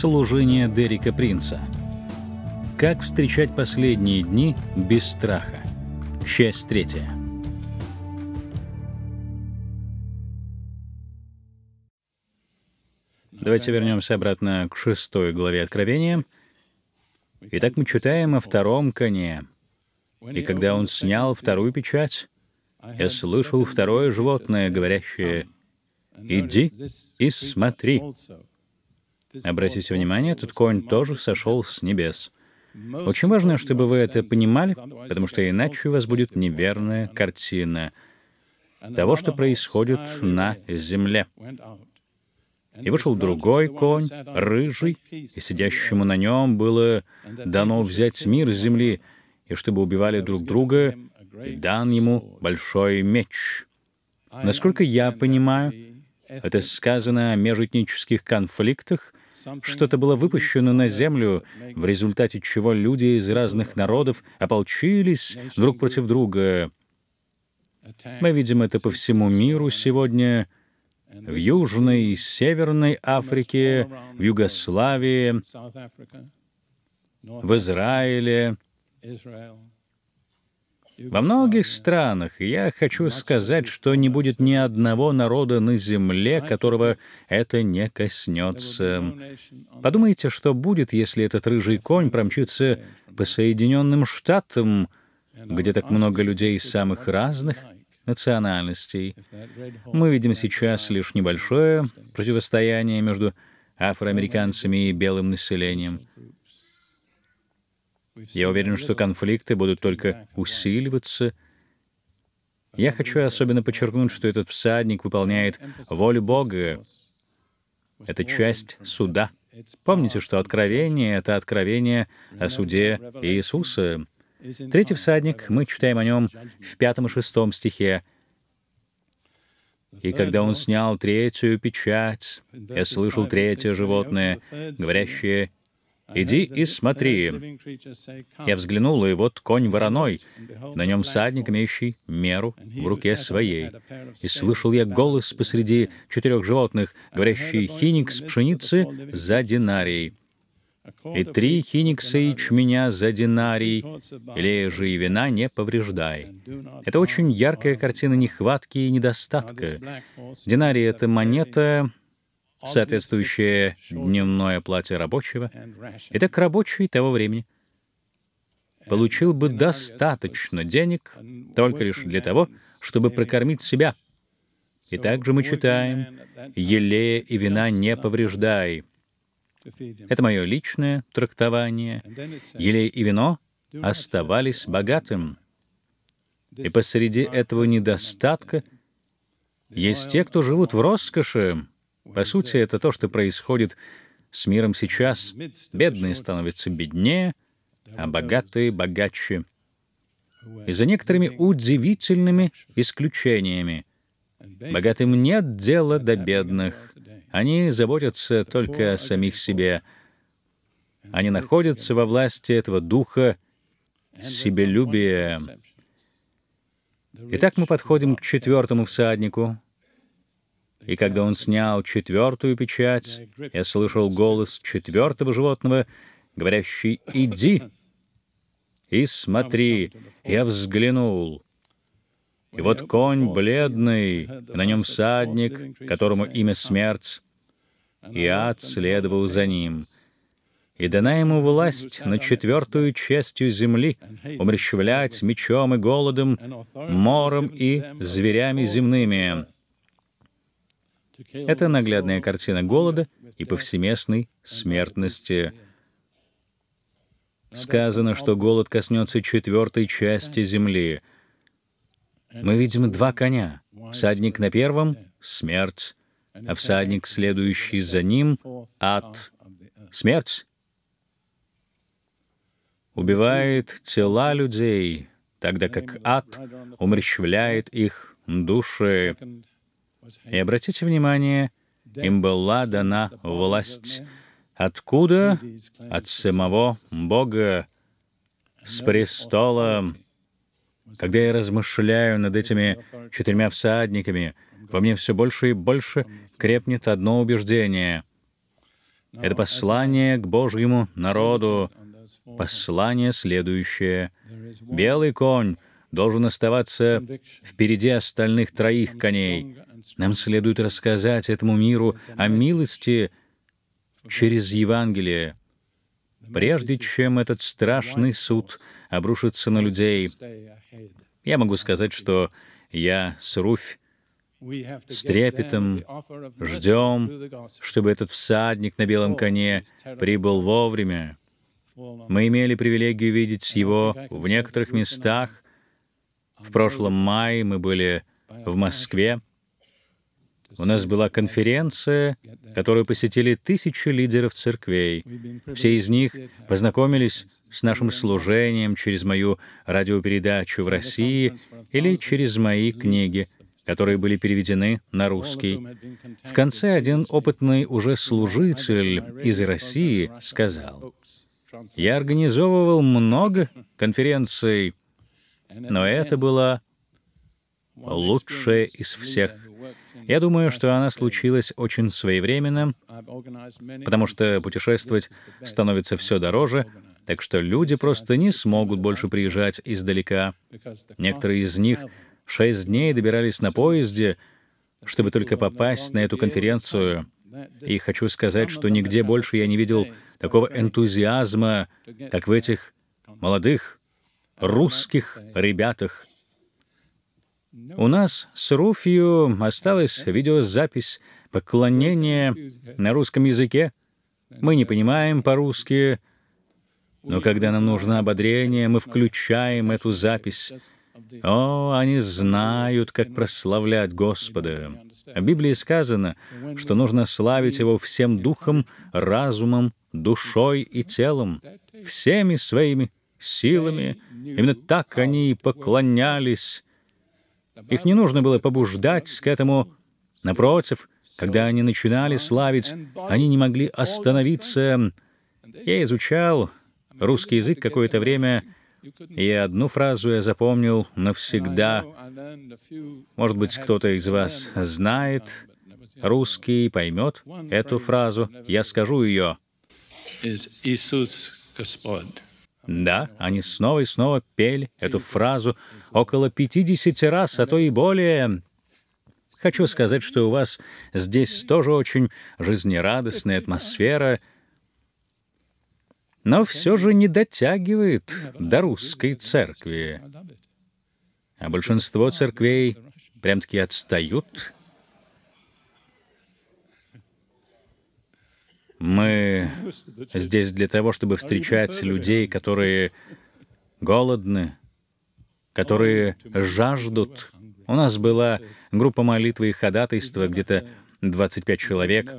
Служение Дерека Принца. Как встречать последние дни без страха. Часть третья. Давайте вернемся обратно к шестой главе Откровения. Итак, мы читаем о втором коне. «И когда он снял вторую печать, я слышал второе животное, говорящее, «Иди и смотри». Обратите внимание, этот конь тоже сошел с небес. Очень важно, чтобы вы это понимали, потому что иначе у вас будет неверная картина того, что происходит на земле. И вышел другой конь, рыжий, и сидящему на нем было дано взять мир с земли, и чтобы убивали друг друга, дан ему большой меч. Насколько я понимаю, это сказано о межэтнических конфликтах, что-то было выпущено на землю, в результате чего люди из разных народов ополчились друг против друга. Мы видим это по всему миру сегодня, в Южной и Северной Африке, в Югославии, в Израиле, во многих странах, я хочу сказать, что не будет ни одного народа на земле, которого это не коснется. Подумайте, что будет, если этот рыжий конь промчится по Соединенным Штатам, где так много людей из самых разных национальностей. Мы видим сейчас лишь небольшое противостояние между афроамериканцами и белым населением. Я уверен, что конфликты будут только усиливаться. Я хочу особенно э, подчеркнуть, что этот всадник выполняет волю Бога. Это часть суда. Помните, что откровение — это откровение о суде Иисуса. Третий всадник, мы читаем о нем в пятом и шестом стихе. «И когда он снял третью печать, я слышал третье животное, говорящее «Иди и смотри». Я взглянул, и вот конь вороной, на нем всадник, имеющий меру в руке своей. И слышал я голос посреди четырех животных, говорящий «Хиникс пшеницы за динарий» и три хиникса ячменя за динарий, или же и вина не повреждай. Это очень яркая картина нехватки и недостатка. Динарий — это монета, соответствующее дневное платье рабочего, и так рабочий того времени получил бы достаточно денег только лишь для того, чтобы прокормить себя. И также мы читаем «Елея и вина не повреждай». Это мое личное трактование. Елей и вино оставались богатым. И посреди этого недостатка есть те, кто живут в роскоши, по сути, это то, что происходит с миром сейчас. Бедные становятся беднее, а богатые — богаче. И за некоторыми удивительными исключениями. Богатым нет дела до бедных. Они заботятся только о самих себе. Они находятся во власти этого духа себелюбия. Итак, мы подходим к четвертому всаднику — и когда он снял четвертую печать, я слышал голос четвертого животного, говорящий «Иди!» И смотри, я взглянул. И вот конь бледный, на нем всадник, которому имя смерть, и ад следовал за ним. И дана ему власть на четвертую частью земли умрещвлять мечом и голодом, мором и зверями земными. Это наглядная картина голода и повсеместной смертности. Сказано, что голод коснется четвертой части земли. Мы видим два коня. Всадник на первом — смерть, а всадник, следующий за ним — ад. Смерть убивает тела людей, тогда как ад умерщвляет их души. И обратите внимание, им была дана власть. Откуда? От самого Бога, с престола. Когда я размышляю над этими четырьмя всадниками, во мне все больше и больше крепнет одно убеждение. Это послание к Божьему народу, послание следующее. Белый конь должен оставаться впереди остальных троих коней. Нам следует рассказать этому миру о милости через Евангелие, прежде чем этот страшный суд обрушится на людей. Я могу сказать, что я с Руфь с трепетом ждем, чтобы этот всадник на белом коне прибыл вовремя. Мы имели привилегию видеть его в некоторых местах. В прошлом мае мы были в Москве. У нас была конференция, которую посетили тысячи лидеров церквей. Все из них познакомились с нашим служением через мою радиопередачу в России или через мои книги, которые были переведены на русский. В конце один опытный уже служитель из России сказал, «Я организовывал много конференций, но это была лучшая из всех я думаю, что она случилась очень своевременно, потому что путешествовать становится все дороже, так что люди просто не смогут больше приезжать издалека. Некоторые из них шесть дней добирались на поезде, чтобы только попасть на эту конференцию. И хочу сказать, что нигде больше я не видел такого энтузиазма, как в этих молодых русских ребятах. У нас с Руфью осталась видеозапись поклонения на русском языке. Мы не понимаем по-русски, но когда нам нужно ободрение, мы включаем эту запись. О, они знают, как прославлять Господа. В Библии сказано, что нужно славить Его всем духом, разумом, душой и телом, всеми своими силами. Именно так они и поклонялись их не нужно было побуждать к этому. Напротив, когда они начинали славить, они не могли остановиться. Я изучал русский язык какое-то время, и одну фразу я запомнил навсегда. Может быть, кто-то из вас знает русский поймет эту фразу. Я скажу ее. Иисус Господь. Да, они снова и снова пели эту фразу около 50 раз, а то и более. Хочу сказать, что у вас здесь тоже очень жизнерадостная атмосфера, но все же не дотягивает до русской церкви. А большинство церквей прям-таки отстают Мы здесь для того, чтобы встречать людей, которые голодны, которые жаждут. У нас была группа молитвы и ходатайства, где-то 25 человек.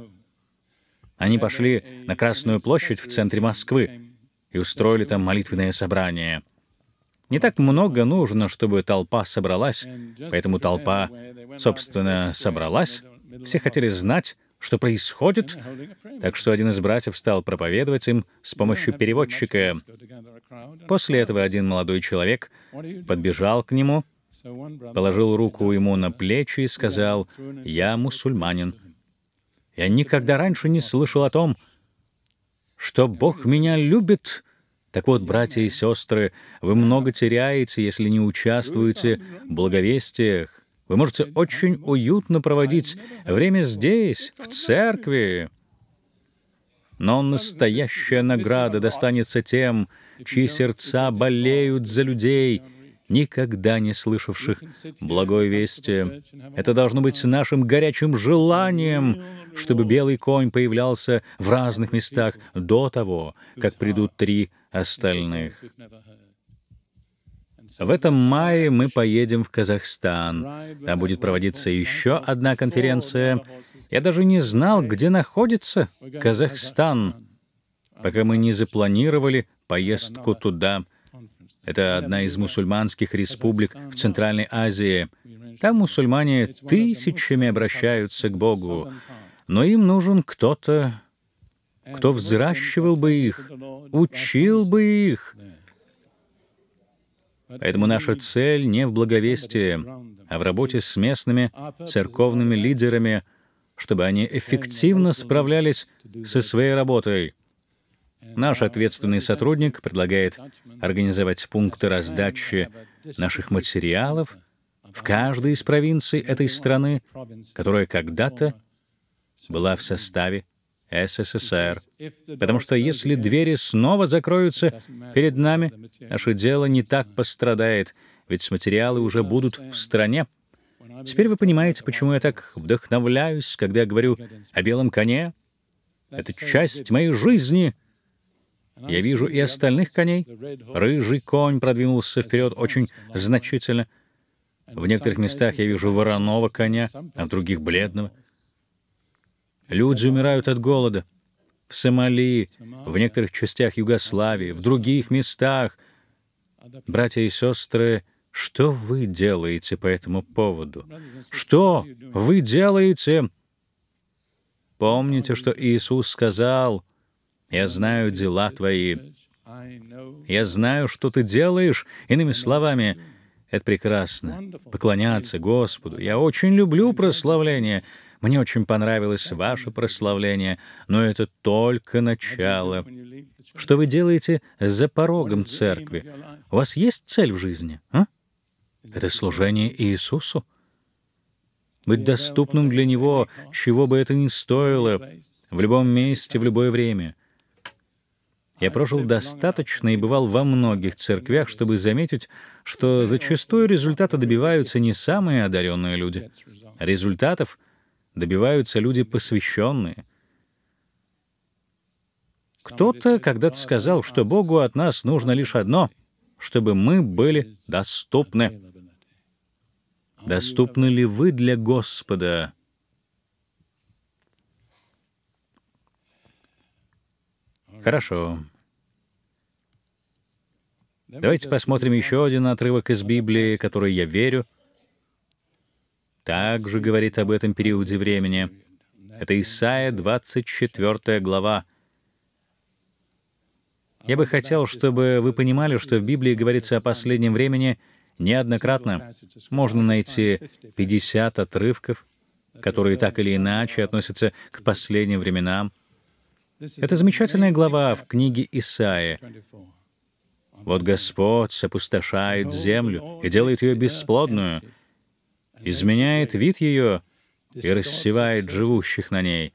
Они пошли на Красную площадь в центре Москвы и устроили там молитвенное собрание. Не так много нужно, чтобы толпа собралась, поэтому толпа, собственно, собралась. Все хотели знать, что происходит? Так что один из братьев стал проповедовать им с помощью переводчика. После этого один молодой человек подбежал к нему, положил руку ему на плечи и сказал, «Я мусульманин. Я никогда раньше не слышал о том, что Бог меня любит». Так вот, братья и сестры, вы много теряете, если не участвуете в благовестиях. Вы можете очень уютно проводить время здесь, в церкви. Но настоящая награда достанется тем, чьи сердца болеют за людей, никогда не слышавших благой вести. Это должно быть нашим горячим желанием, чтобы белый конь появлялся в разных местах до того, как придут три остальных. В этом мае мы поедем в Казахстан. Там будет проводиться еще одна конференция. Я даже не знал, где находится Казахстан, пока мы не запланировали поездку туда. Это одна из мусульманских республик в Центральной Азии. Там мусульмане тысячами обращаются к Богу, но им нужен кто-то, кто взращивал бы их, учил бы их, Поэтому наша цель не в благовестии, а в работе с местными церковными лидерами, чтобы они эффективно справлялись со своей работой. Наш ответственный сотрудник предлагает организовать пункты раздачи наших материалов в каждой из провинций этой страны, которая когда-то была в составе СССР. Потому что если двери снова закроются перед нами, наше дело не так пострадает, ведь материалы уже будут в стране. Теперь вы понимаете, почему я так вдохновляюсь, когда говорю о белом коне. Это часть моей жизни. Я вижу и остальных коней. Рыжий конь продвинулся вперед очень значительно. В некоторых местах я вижу вороного коня, а в других — бледного. Люди умирают от голода. В Сомали, в некоторых частях Югославии, в других местах. Братья и сестры, что вы делаете по этому поводу? Что вы делаете? Помните, что Иисус сказал, «Я знаю дела твои». Я знаю, что ты делаешь. Иными словами, это прекрасно. Поклоняться Господу. Я очень люблю прославление. Мне очень понравилось ваше прославление, но это только начало. Что вы делаете за порогом церкви? У вас есть цель в жизни? А? Это служение Иисусу. Быть доступным для Него, чего бы это ни стоило, в любом месте, в любое время. Я прожил достаточно и бывал во многих церквях, чтобы заметить, что зачастую результата добиваются не самые одаренные люди. Результатов — добиваются люди посвященные. Кто-то когда-то сказал, что Богу от нас нужно лишь одно — чтобы мы были доступны. Доступны ли вы для Господа? Хорошо. Давайте посмотрим еще один отрывок из Библии, который я верю — также говорит об этом периоде времени. Это Исаия 24 глава. Я бы хотел, чтобы вы понимали, что в Библии говорится о последнем времени неоднократно. Можно найти 50 отрывков, которые так или иначе относятся к последним временам. Это замечательная глава в книге Исаии. «Вот Господь опустошает землю и делает ее бесплодную, изменяет вид ее и рассевает живущих на ней.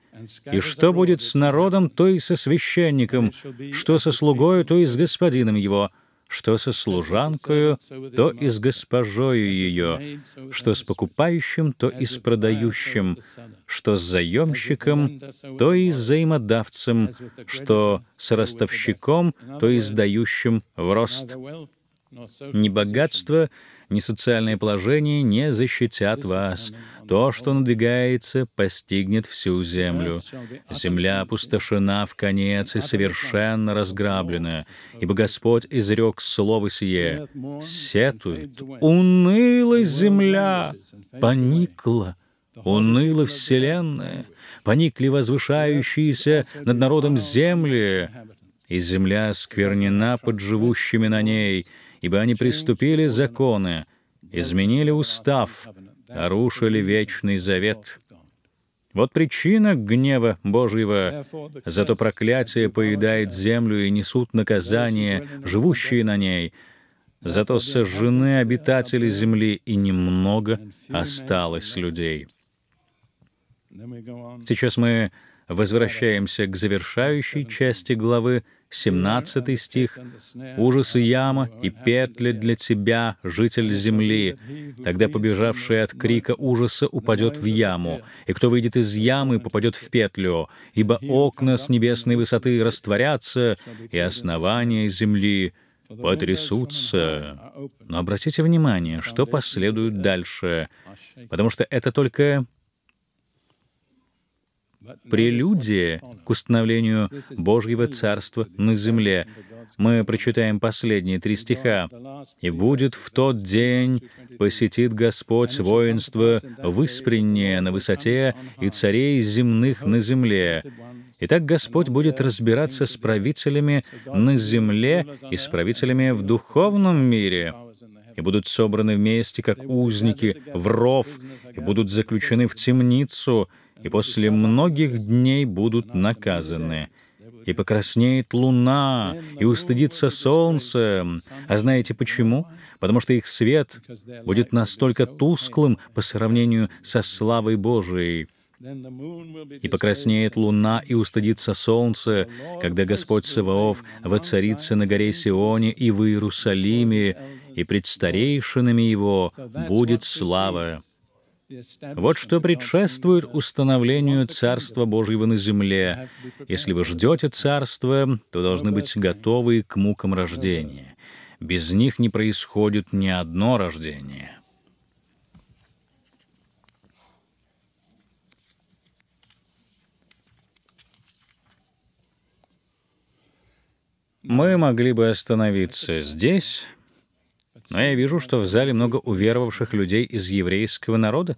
И что будет с народом, то и со священником, что со слугою, то и с господином его, что со служанкою, то и с госпожою ее, что с покупающим, то и с продающим, что с заемщиком, то и с заимодавцем, что с ростовщиком, то и с дающим в рост. Ни богатство, ни социальное положение не защитят вас. То, что надвигается, постигнет всю землю. Земля опустошена в конец и совершенно разграблена, ибо Господь изрек слово сие. Сетует, уныла земля, поникла, уныла вселенная, поникли возвышающиеся над народом земли, и земля сквернена под живущими на ней, ибо они приступили законы, изменили устав, нарушили вечный завет. Вот причина гнева Божьего. Зато проклятие поедает землю и несут наказание, живущие на ней. Зато сожжены обитатели земли, и немного осталось людей. Сейчас мы возвращаемся к завершающей части главы — 17 стих, ужас и яма и петли для тебя, житель земли». Тогда побежавший от крика ужаса упадет в яму, и кто выйдет из ямы, попадет в петлю, ибо окна с небесной высоты растворятся, и основания земли потрясутся. Но обратите внимание, что последует дальше, потому что это только прелюдия к установлению Божьего Царства на земле. Мы прочитаем последние три стиха. «И будет в тот день, посетит Господь воинство выспреннее на высоте и царей земных на земле. Итак, Господь будет разбираться с правителями на земле и с правителями в духовном мире и будут собраны вместе, как узники, в ров, и будут заключены в темницу, и после многих дней будут наказаны. И покраснеет луна, и устыдится солнце. А знаете почему? Потому что их свет будет настолько тусклым по сравнению со славой Божией. И покраснеет луна, и устыдится солнце, когда Господь Саваоф воцарится на горе Сионе и в Иерусалиме, и пред старейшинами его будет слава. Вот что предшествует установлению Царства Божьего на земле. Если вы ждете Царства, то должны быть готовы к мукам рождения. Без них не происходит ни одно рождение. Мы могли бы остановиться здесь, но я вижу, что в зале много уверовавших людей из еврейского народа,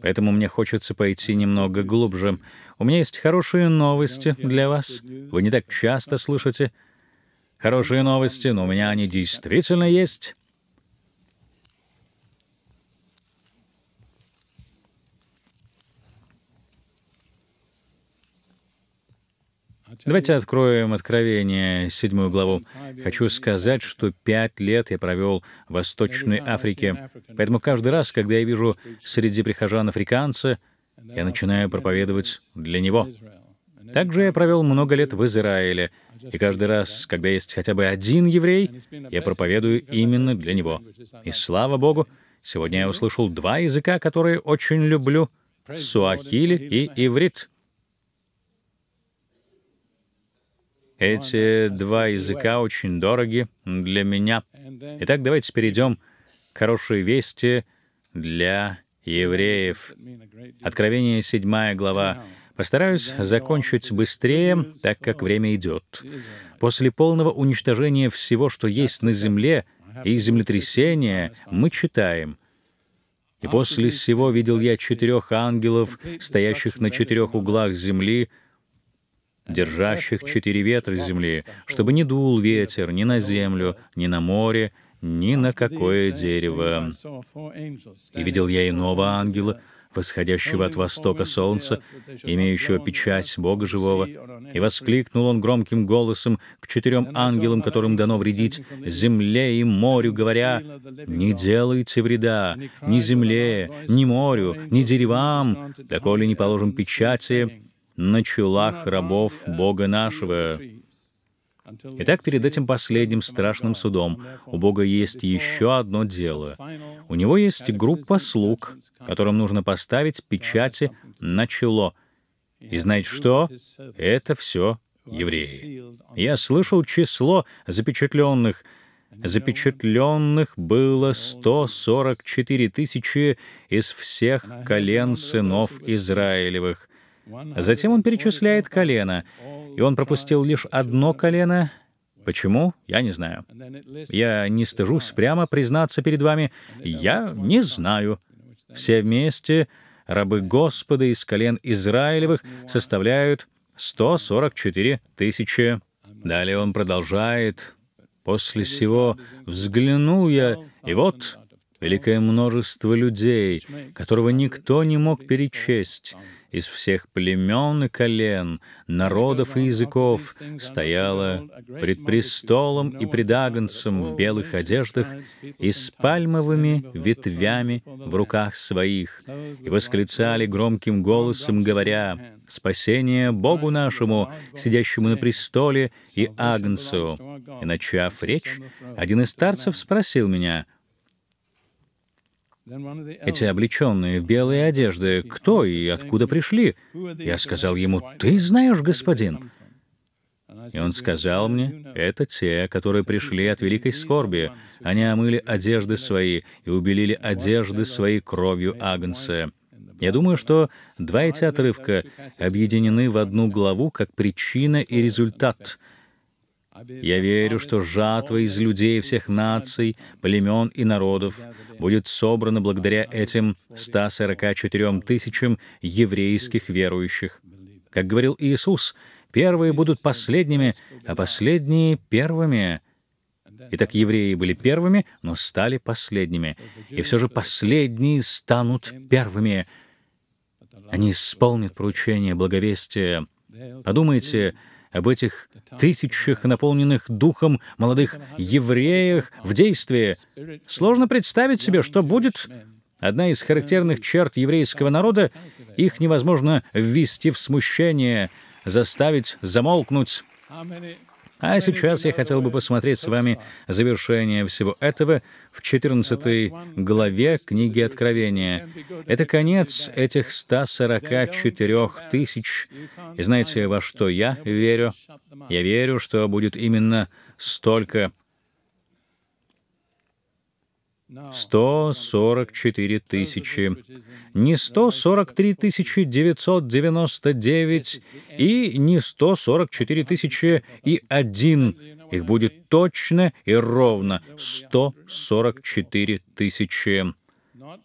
поэтому мне хочется пойти немного глубже. У меня есть хорошие новости для вас. Вы не так часто слышите хорошие новости, но у меня они действительно есть. Давайте откроем Откровение, седьмую главу. Хочу сказать, что пять лет я провел в Восточной Африке, поэтому каждый раз, когда я вижу среди прихожан африканца, я начинаю проповедовать для него. Также я провел много лет в Израиле, и каждый раз, когда есть хотя бы один еврей, я проповедую именно для него. И слава Богу, сегодня я услышал два языка, которые очень люблю — суахили и иврит. Эти два языка очень дороги для меня. Итак, давайте перейдем к хорошей вести для евреев. Откровение 7 глава. Постараюсь закончить быстрее, так как время идет. После полного уничтожения всего, что есть на земле, и землетрясения, мы читаем. «И после всего видел я четырех ангелов, стоящих на четырех углах земли, держащих четыре ветра земли, чтобы не дул ветер ни на землю, ни на море, ни на какое дерево. И видел я иного ангела, восходящего от востока солнца, имеющего печать Бога живого, и воскликнул он громким голосом к четырем ангелам, которым дано вредить земле и морю, говоря, «Не делайте вреда ни земле, ни морю, ни деревам, доколе не положим печати на чулах рабов Бога нашего. Итак, перед этим последним страшным судом у Бога есть еще одно дело. У него есть группа слуг, которым нужно поставить печати на чело. И знаете что? Это все евреи. Я слышал число запечатленных. Запечатленных было 144 тысячи из всех колен сынов Израилевых. Затем он перечисляет колено, и он пропустил лишь одно колено. Почему? Я не знаю. Я не стыжусь прямо признаться перед вами. Я не знаю. Все вместе рабы Господа из колен Израилевых составляют 144 тысячи. Далее он продолжает. «После сего взглянул я, и вот великое множество людей, которого никто не мог перечесть, из всех племен и колен, народов и языков стояла пред престолом и пред агнцем в белых одеждах и с пальмовыми ветвями в руках своих, и восклицали громким голосом, говоря, «Спасение Богу нашему, сидящему на престоле и агнцу!» И начав речь, один из старцев спросил меня, — эти облеченные в белые одежды, кто и откуда пришли? Я сказал ему, ты знаешь, господин. И он сказал мне, это те, которые пришли от великой скорби. Они омыли одежды свои и убелили одежды свои кровью Агнца. Я думаю, что два эти отрывка объединены в одну главу как причина и результат — я верю, что жатва из людей всех наций, племен и народов будет собрана благодаря этим 144 тысячам еврейских верующих. Как говорил Иисус, первые будут последними, а последние — первыми. Итак, евреи были первыми, но стали последними. И все же последние станут первыми. Они исполнят поручение благовестия. Подумайте, об этих тысячах наполненных духом молодых евреях в действии, сложно представить себе, что будет. Одна из характерных черт еврейского народа — их невозможно ввести в смущение, заставить замолкнуть. А сейчас я хотел бы посмотреть с вами завершение всего этого в 14 главе книги Откровения. Это конец этих 144 тысяч. И знаете, во что я верю? Я верю, что будет именно столько 144 тысячи. Не 143 тысячи 999 и не 144 тысячи и один. Их будет точно и ровно 144 тысячи.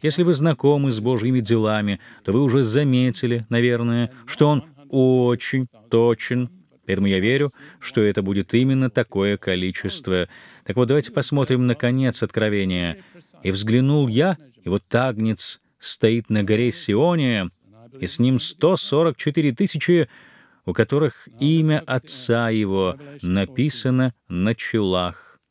Если вы знакомы с Божьими делами, то вы уже заметили, наверное, что Он очень точен Поэтому я верю, что это будет именно такое количество. Так вот, давайте посмотрим на конец Откровения. «И взглянул я, и вот Тагнец стоит на горе Сионе, и с ним 144 тысячи, у которых имя Отца Его написано на челах».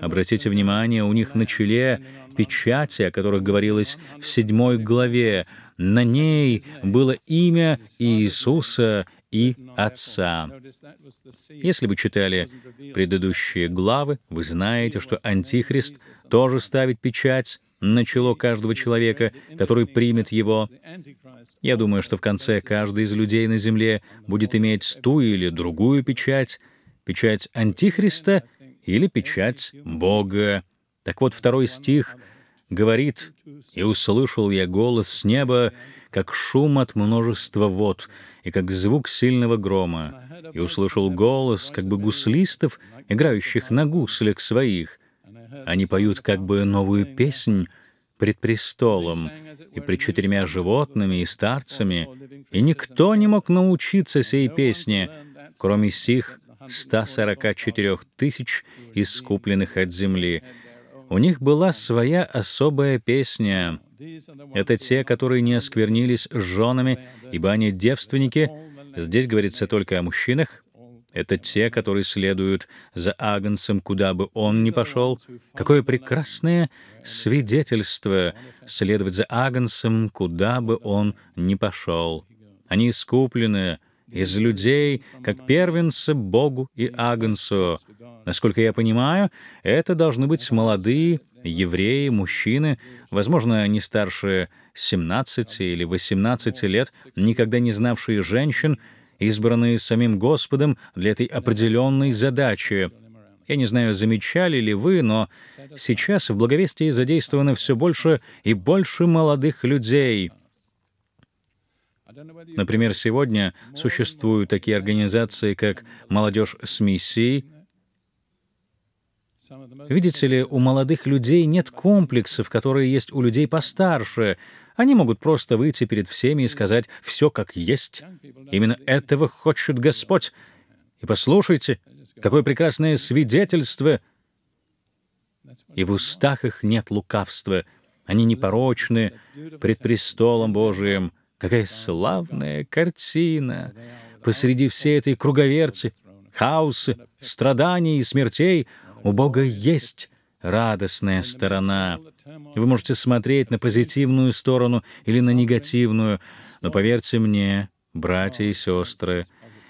Обратите внимание, у них на челе печати, о которых говорилось в седьмой главе. На ней было имя Иисуса, и Отца. Если вы читали предыдущие главы, вы знаете, что Антихрист тоже ставит печать на чело каждого человека, который примет его. Я думаю, что в конце каждый из людей на земле будет иметь ту или другую печать, печать Антихриста или печать Бога. Так вот, второй стих говорит, «И услышал я голос с неба, как шум от множества вод, и как звук сильного грома, и услышал голос как бы гуслистов, играющих на гуслях своих. Они поют как бы новую песнь пред престолом и пред четырьмя животными и старцами, и никто не мог научиться сей песне, кроме сих 144 тысяч искупленных от земли. У них была своя особая песня. Это те, которые не осквернились женами ибо они девственники. Здесь говорится только о мужчинах. Это те, которые следуют за Агнцем, куда бы он ни пошел. Какое прекрасное свидетельство следовать за Агнцем, куда бы он ни пошел. Они искуплены, из людей, как первенца Богу и Агнцу. Насколько я понимаю, это должны быть молодые евреи, мужчины, возможно, не старше 17 или 18 лет, никогда не знавшие женщин, избранные самим Господом для этой определенной задачи. Я не знаю, замечали ли вы, но сейчас в благовестии задействовано все больше и больше молодых людей — Например, сегодня существуют такие организации, как «Молодежь с миссией», Видите ли, у молодых людей нет комплексов, которые есть у людей постарше. Они могут просто выйти перед всеми и сказать «все как есть». Именно этого хочет Господь. И послушайте, какое прекрасное свидетельство. И в устах их нет лукавства. Они непорочны пред престолом Божиим. Какая славная картина! Посреди всей этой круговерти, хаоса, страданий и смертей у Бога есть радостная сторона. Вы можете смотреть на позитивную сторону или на негативную, но поверьте мне, братья и сестры,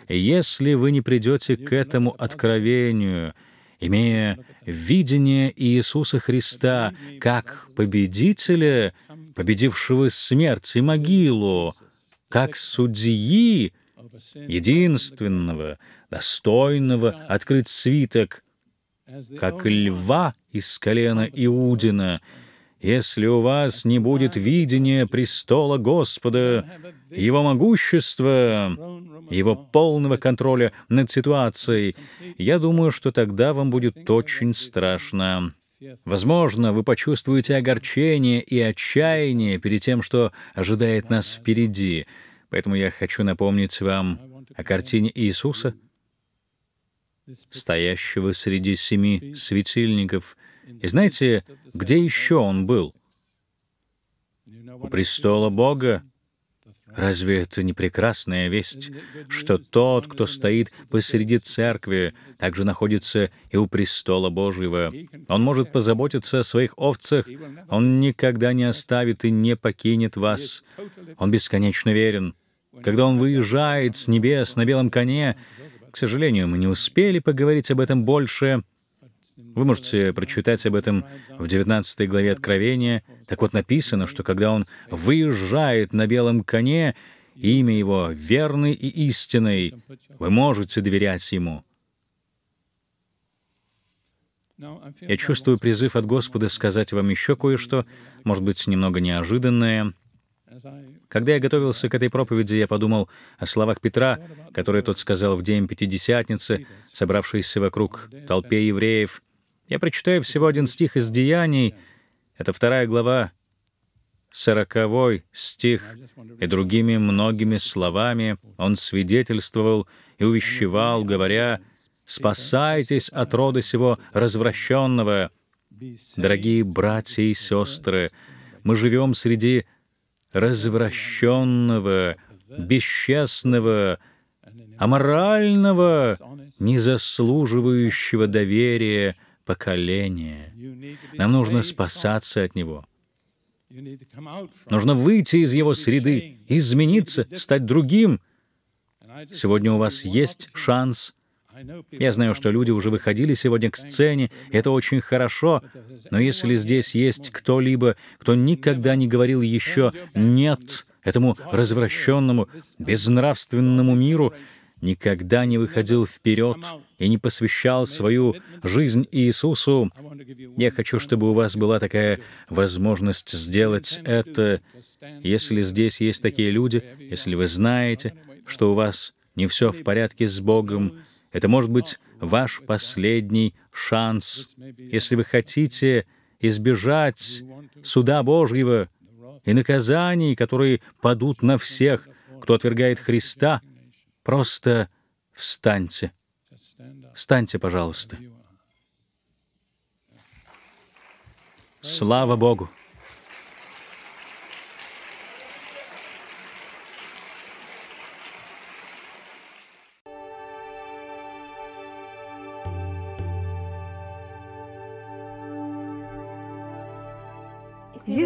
если вы не придете к этому откровению, имея видение Иисуса Христа как победителя, победившего смерть и могилу, как судьи, единственного, достойного открыть свиток, как льва из колена Иудина, если у вас не будет видения престола Господа, Его могущества, Его полного контроля над ситуацией, я думаю, что тогда вам будет очень страшно. Возможно, вы почувствуете огорчение и отчаяние перед тем, что ожидает нас впереди. Поэтому я хочу напомнить вам о картине Иисуса, стоящего среди семи светильников — и знаете, где еще он был? У престола Бога. Разве это не прекрасная весть, что тот, кто стоит посреди церкви, также находится и у престола Божьего? Он может позаботиться о своих овцах, он никогда не оставит и не покинет вас. Он бесконечно верен. Когда он выезжает с небес на белом коне, к сожалению, мы не успели поговорить об этом больше — вы можете прочитать об этом в 19 главе Откровения. Так вот написано, что когда он выезжает на белом коне, имя его верный и истинный, вы можете доверять ему. Я чувствую призыв от Господа сказать вам еще кое-что, может быть, немного неожиданное. Когда я готовился к этой проповеди, я подумал о словах Петра, которые тот сказал в день Пятидесятницы, собравшейся вокруг толпе евреев — я прочитаю всего один стих из «Деяний». Это вторая глава, сороковой стих. «И другими многими словами он свидетельствовал и увещевал, говоря, «Спасайтесь от рода сего развращенного». Дорогие братья и сестры, мы живем среди развращенного, бесчестного, аморального, незаслуживающего доверия, поколение. Нам нужно спасаться от него. Нужно выйти из его среды, измениться, стать другим. Сегодня у вас есть шанс. Я знаю, что люди уже выходили сегодня к сцене, это очень хорошо, но если здесь есть кто-либо, кто никогда не говорил еще «нет», этому развращенному, безнравственному миру, никогда не выходил вперед и не посвящал свою жизнь Иисусу, я хочу, чтобы у вас была такая возможность сделать это. Если здесь есть такие люди, если вы знаете, что у вас не все в порядке с Богом, это может быть ваш последний шанс. Если вы хотите избежать суда Божьего и наказаний, которые падут на всех, кто отвергает Христа, Просто встаньте. Встаньте, пожалуйста. Слава Богу!